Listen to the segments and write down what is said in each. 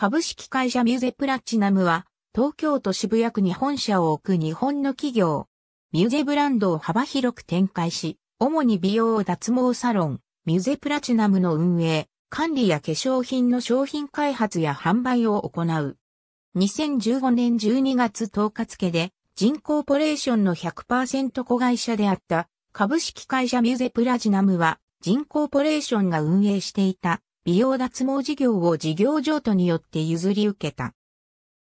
株式会社ミュゼプラチナムは、東京都渋谷区に本社を置く日本の企業。ミュゼブランドを幅広く展開し、主に美容脱毛サロン、ミュゼプラチナムの運営、管理や化粧品の商品開発や販売を行う。2015年12月10日付で、人コーポレーションの100%子会社であった、株式会社ミュゼプラチナムは、人コーポレーションが運営していた美容脱毛事業を事業譲渡によって譲り受けた。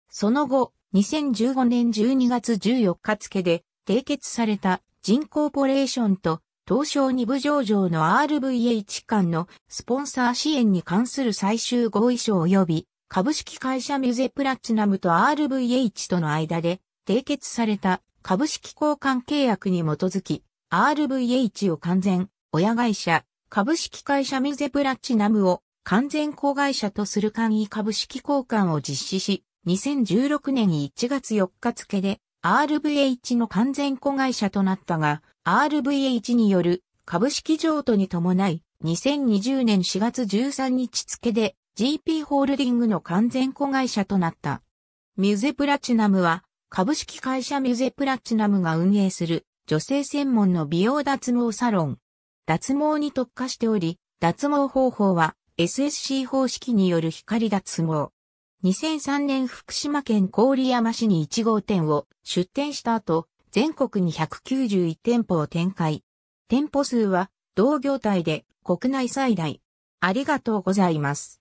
その後、2015年12月14日付で締結された人コーポレーションと東証2部上場の RVH 間のスポンサー支援に関する最終合意書及び株式会社ミュゼプラチナムと RVH との間で締結された株式交換契約に基づき RVH を完全親会社株式会社ミゼプラチナムを完全子会社とする簡易株式交換を実施し、2016年1月4日付で RVH の完全子会社となったが、RVH による株式譲渡に伴い、2020年4月13日付で GP ホールディングの完全子会社となった。ミュゼプラチナムは、株式会社ミュゼプラチナムが運営する女性専門の美容脱毛サロン、脱毛に特化しており、脱毛方法は SSC 方式による光脱毛。2003年福島県郡山市に1号店を出店した後、全国に191店舗を展開。店舗数は同業態で国内最大。ありがとうございます。